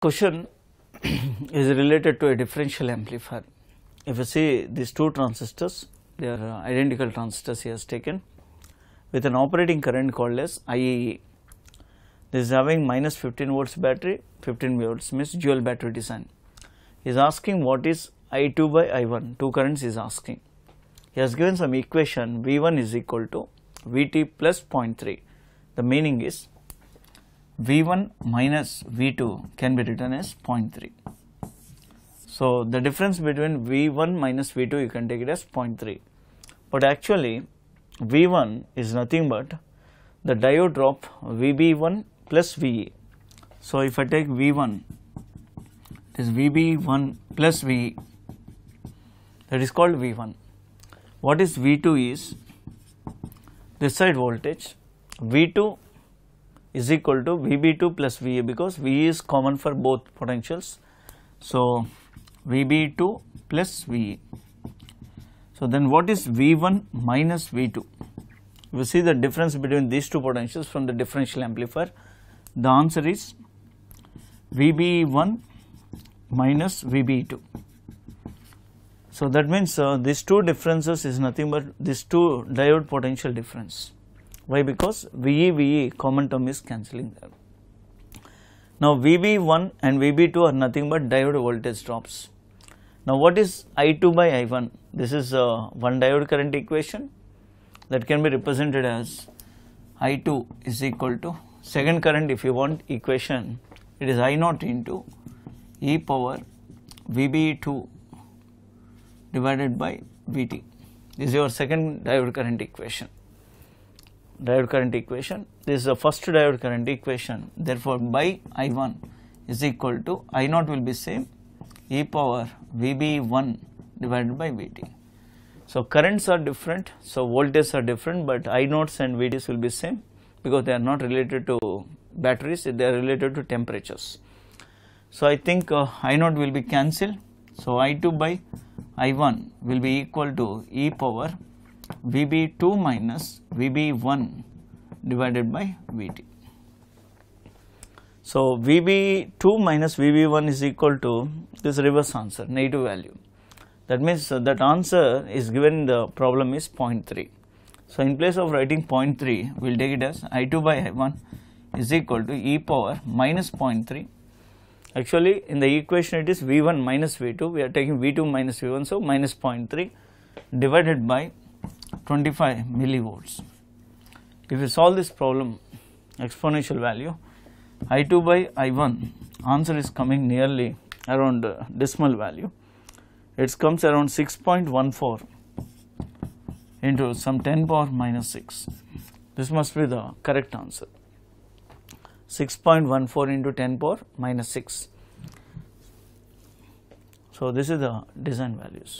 question is related to a differential amplifier. If you see these two transistors, they are uh, identical transistors he has taken with an operating current called as IE. This is having minus 15 volts battery, 15 volts means dual battery design. He is asking what is I2 by I1, two currents he is asking. He has given some equation V1 is equal to Vt plus 0.3. The meaning is V1 minus V2 can be written as 0.3. So, the difference between V1 minus V2 you can take it as 0.3, but actually V1 is nothing but the diode drop VB1 plus VA. So, if I take V1 it is VB1 plus V, that is called V1. What is V2 is this side voltage, V2 is equal to Vb2 plus Va because V is common for both potentials. So, Vb2 plus Va. So, then what is V1 minus V2? We see the difference between these two potentials from the differential amplifier. The answer is Vb1 minus Vb2. So, that means uh, these two differences is nothing but these two diode potential difference. Why? Because VE, VE common term is cancelling there. Now VB1 and VB2 are nothing but diode voltage drops. Now what is I2 by I1? This is uh, one diode current equation that can be represented as I2 is equal to second current if you want equation it is I I0 into e power VB2 divided by VT. This is your second diode current equation diode current equation. This is the first diode current equation. Therefore, by I1 is equal to I0 will be same e power VB1 divided by VT. So, currents are different. So, voltages are different, but I0s and VTs will be same because they are not related to batteries, they are related to temperatures. So, I think uh, I0 will be cancelled. So, I2 by I1 will be equal to e power VB2 minus VB1 divided by VT. So, VB2 minus VB1 is equal to this reverse answer negative value. That means, uh, that answer is given the problem is 0.3. So, in place of writing 0.3, we will take it as I2 by I1 is equal to e power minus 0.3. Actually, in the equation it is V1 minus V2, we are taking V2 minus V1, so minus 0.3 divided by 25 millivolts. If you solve this problem exponential value I2 by I1 answer is coming nearly around uh, decimal value it comes around 6.14 into some 10 power minus 6 this must be the correct answer 6.14 into 10 power minus 6 so this is the design values